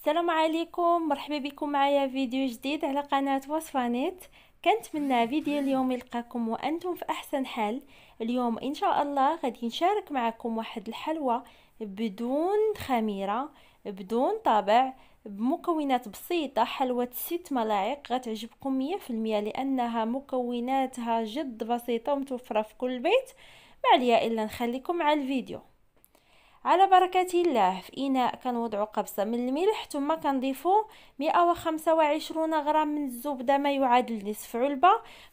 السلام عليكم مرحبا بكم معايا فيديو جديد على قناة وصفانيت كنتمنى فيديو اليوم يلقاكم وانتم في احسن حال اليوم ان شاء الله غادي نشارك معكم واحد الحلوى بدون خميره بدون طابع بمكونات بسيطة حلوة ست ملاعق غتعجبكم مية لأنها مكوناتها جد بسيطة ومتوفرة في كل بيت ما عليا إلا نخليكم مع الفيديو على بركة الله في إناء كنوضعو قبصة من الملح ثم كنضيفو 125 غرام من الزبدة ما يعادل نصف علبة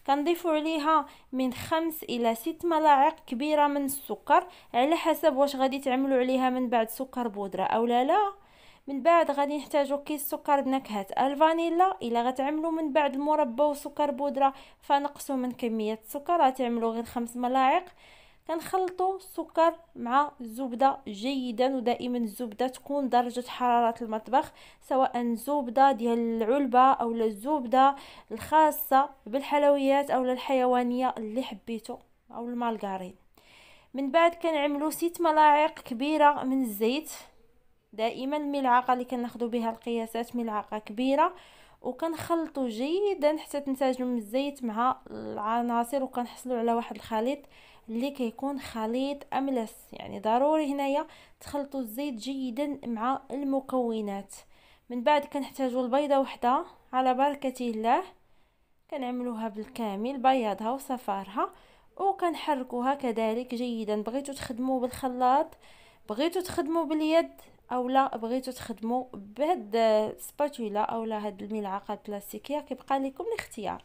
كنضيفو عليها من 5 إلى 6 ملاعق كبيرة من السكر على حسب واش غادي تعملوا عليها من بعد سكر بودرة أو لا لا من بعد غادي نحتاجو كيس سكر بنكهة الفانيلا الا غتعملو من بعد المربى وسكر بودرة فنقصو من كمية السكر غتعملو غير خمس ملاعق كنخلطوا السكر مع الزبده جيدا ودائما الزبده تكون درجه حراره المطبخ سواء الزبده ديال العلبه او الزبده الخاصه بالحلويات او الحيوانيه اللي حبيتو او المارغرين من بعد كنعملوا ست ملاعق كبيره من الزيت دائما الملعقه اللي كناخذوا بها القياسات ملعقه كبيره وكنخلطو جيدا حتى تنسجم الزيت مع العناصر وكنحصلوا على واحد الخليط اللي كيكون خليط املس يعني ضروري هنايا تخلطوا الزيت جيدا مع المكونات من بعد كنحتاجوا البيضه وحده على بركه الله كنعملوها بالكامل بياضها وصفارها وكنحركوها كذلك جيدا بغيتو تخدموا بالخلاط بغيتو تخدموا باليد اولا بغيتو تخدمو بهاد او اولا هاد الملعقه البلاستيكيه كيبقى لكم الاختيار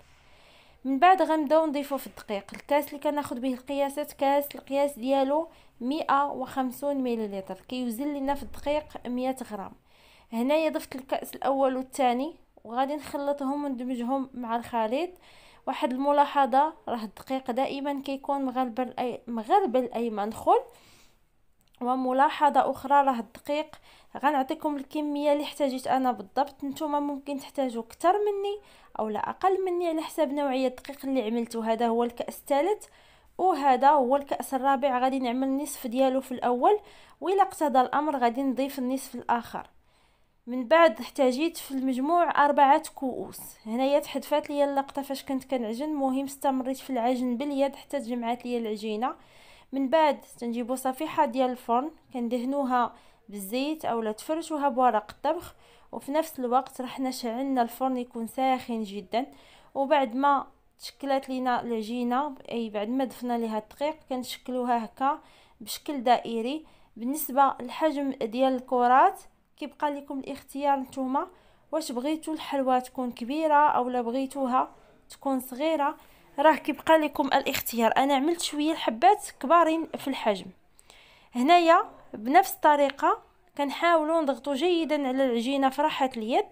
من بعد غنبداو نضيفو في الدقيق الكاس اللي كناخد به القياسات كاس القياس ديالو مئة وخمسون مليلتر كيوزن لينا في الدقيق مية غرام هنايا ضفت الكاس الاول والثاني وغادي نخلطهم وندمجهم مع الخليط واحد الملاحظه راه الدقيق دائما كيكون اي مغربل اي مدخل وملاحظه اخرى راه الدقيق غنعطيكم الكميه اللي احتاجت انا بالضبط نتوما ممكن تحتاجوا اكثر مني او لا اقل مني على حسب نوعيه الدقيق اللي عملته هذا هو الكاس الثالث وهذا هو الكاس الرابع غادي نعمل النصف ديالو في الاول والا اقتضى الامر غادي نضيف النصف الاخر من بعد احتاجيت في المجموع أربعة كؤوس هنايا تحدفات لي اللقطة فاش كنت كنعجن مهم استمريت في العجن باليد حتى تجمعات لي العجينة من بعد تنجيبوا صفيحه ديال الفرن كندهنوها بالزيت اولا تفرشوها بورق الطبخ وفي نفس الوقت راح شعلنا الفرن يكون ساخن جدا وبعد ما تشكلت لينا العجينه اي بعد ما دفنا ليها الدقيق كنشكلوها هكا بشكل دائري بالنسبه للحجم ديال الكرات كيبقى لكم الاختيار نتوما واش بغيتو الحلوه تكون كبيره اولا بغيتوها تكون صغيره راه كيبقى لكم الاختيار انا عملت شويه الحبات كبارين في الحجم هنايا بنفس الطريقه كنحاولوا نضغطوا جيدا على العجينه في راحه اليد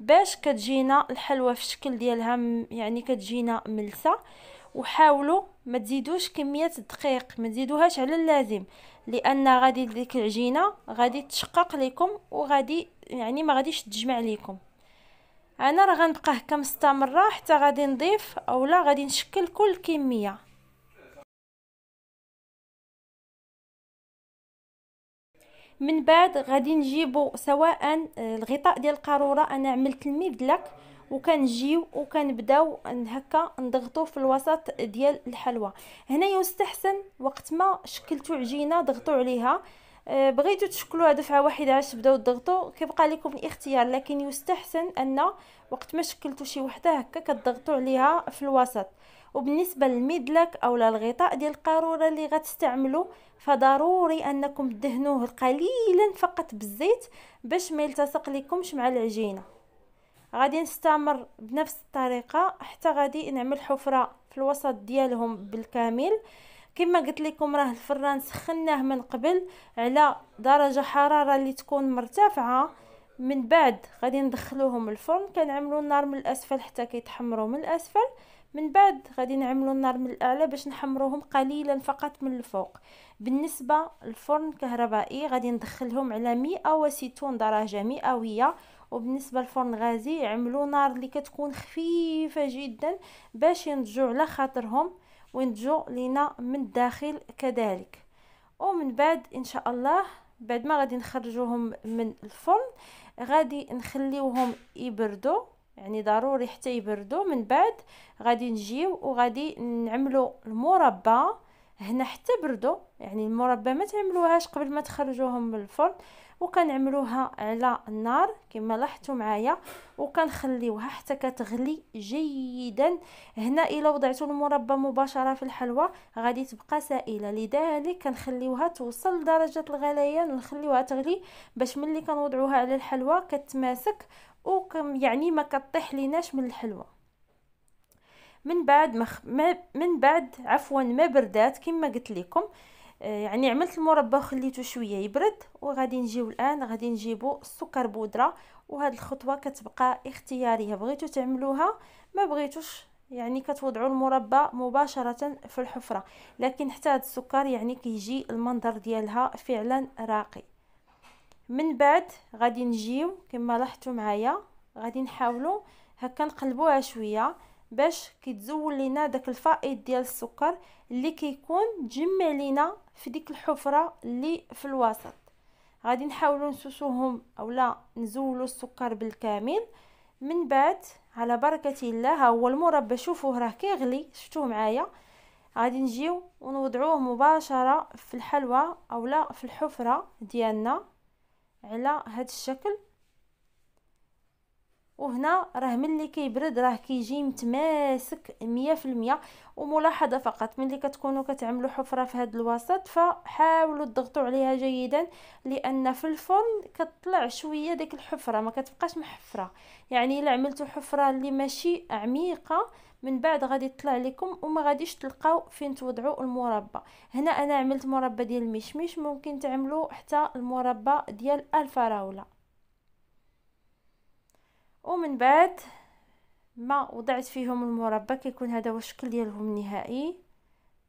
باش كتجينا الحلوه في الشكل ديالها يعني كتجينا ملسه وحاولوا ما تزيدوش كميه الدقيق ما تزيدوهاش على اللازم لان غادي ديك العجينه غادي تشقق لكم وغادي يعني ما غاديش تجمع لكم انا راه غنبقى هكا مستمره حتى غادي نضيف اولا غادي نشكل كل كميه من بعد غادي نجيبو سواء آه، الغطاء ديال القاروره انا عملت المدلك وكنجيو وكنبداو هكا نضغطو في الوسط ديال الحلوى هنا يستحسن وقت ما شكلتو عجينه ضغطو عليها آه، بغيتو تشكلوها دفعه واحده عاد تبداو تضغطوا كيبقى لكم الاختيار لكن يستحسن ان وقت ما شكلتو شي وحده هكا كتضغطوا عليها في الوسط وبالنسبه للميدلك اولا الغطاء ديال القاروره اللي غتستعملوا فضروري انكم تدهنوه قليلا فقط بالزيت باش ما يلتصق لكمش مع العجينه غادي نستمر بنفس الطريقه حتى غادي نعمل حفره في الوسط ديالهم بالكامل كما قلت لكم راه الفران سخناه من قبل على درجه حراره اللي تكون مرتفعه من بعد غادي ندخلوهم الفرن كنعملوا النار من الاسفل حتى كيتحمروا من الاسفل من بعد غادي نعملوا النار من الاعلى باش نحمروهم قليلا فقط من الفوق بالنسبه للفرن كهربائي غادي ندخلهم على 160 درجه مئويه وبالنسبه للفرن غازي عملوا نار اللي كتكون خفيفه جدا باش ينضجوا على خاطرهم وينتجوا لينا من الداخل كذلك ومن بعد ان شاء الله بعد ما غادي نخرجوهم من الفرن غادي نخليوهم يبردوا يعني ضروري حتى يبردوا من بعد غادي نجيو وغادي نعملو المربى هنا حتى بردوا يعني المربى ما تعملوهاش قبل ما تخرجوهم من الفرن وكنعملوها على النار كما لاحظتوا معايا وكنخليوها حتى كتغلي جيدا هنا الا وضعتوا المربى مباشره في الحلوى غادي تبقى سائله لذلك كنخليوها توصل لدرجه الغليان ونخليوها تغلي باش ملي كنوضعوها على الحلوى كتماسك وكم يعني ما كطيح ليناش من الحلوى من بعد مخ... ما من بعد عفوا ما بردات كما قلت لكم آه، يعني عملت المربى وخليته شويه يبرد وغادي نجيو الان غادي نجيبو السكر بودره وهاد الخطوه كتبقى اختياريه بغيتو تعملوها ما بغيتوش يعني كتوضعوا المربى مباشره في الحفره لكن حتى هاد السكر يعني كيجي المنظر ديالها فعلا راقي من بعد غادي نجيو كما لاحظتوا معايا غادي نحاولوا هكا نقلبوها شويه باش كيتزول لينا داك الفائض ديال السكر اللي كيكون تجمع لينا في ديك الحفره اللي في الوسط غادي نحاولوا نسوسوهم اولا نزولوا السكر بالكامل من بعد على بركه الله ها هو المربى شوفوه راه كيغلي شفتوه معايا غادي نجيو ونوضعوه مباشره في الحلوى اولا في الحفره ديالنا على هذا الشكل وهنا راه ملي كيبرد راه كيجي متماسك 100% وملاحظه فقط ملي كتكونوا كتعملوا حفره في هذا الوسط فحاولوا تضغطوا عليها جيدا لان في الفرن كتطلع شويه ديك الحفره ما كتبقاش محفره يعني الا عملتوا حفره اللي ماشي عميقه من بعد غادي تطلع لكم وما غاديش تلقاو فين توضعوا المربى هنا انا عملت مربى ديال المشمش ممكن تعملوا حتى المربى ديال الفراوله ومن بعد ما وضعت فيهم المربى كيكون هذا هو الشكل ديالهم النهائي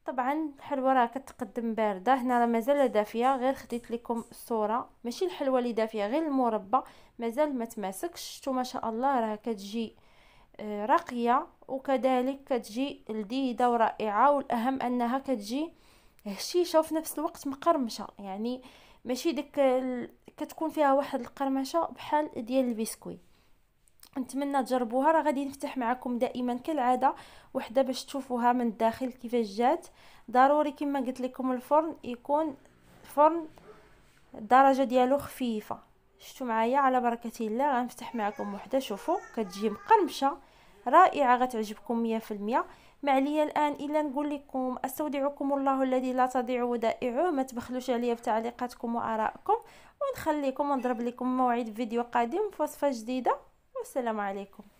طبعا الحلوه راه كتقدم بارده هنا راه مازال دافيه غير خديت لكم الصوره ماشي الحلوه اللي دافيه غير المربى مازال ما تماسكش شفتوا ما شاء الله راه كتجي آه، راقيه وكذلك كتجي لذيذه ورائعه والاهم انها كتجي هشيشه وفي نفس الوقت مقرمشه يعني ماشي ديك كتكون فيها واحد القرمشه بحال ديال البسكويت نتمنى تجربوها راه غادي نفتح معكم دائما كالعاده وحده باش تشوفوها من الداخل كيفاش جات ضروري كما قلت لكم الفرن يكون فرن الدرجه ديالو خفيفه شفتوا معايا على بركه الله غنفتح معكم وحده شوفوا كتجي مقرمشه رائعه غتعجبكم 100% ما عليا الان الا نقول لكم استودعكم الله الذي لا تضيع ودائعه ما تبخلوش عليا بتعليقاتكم وارائكم ونخليكم ونضرب لكم موعد فيديو قادم في وصفه جديده والسلام عليكم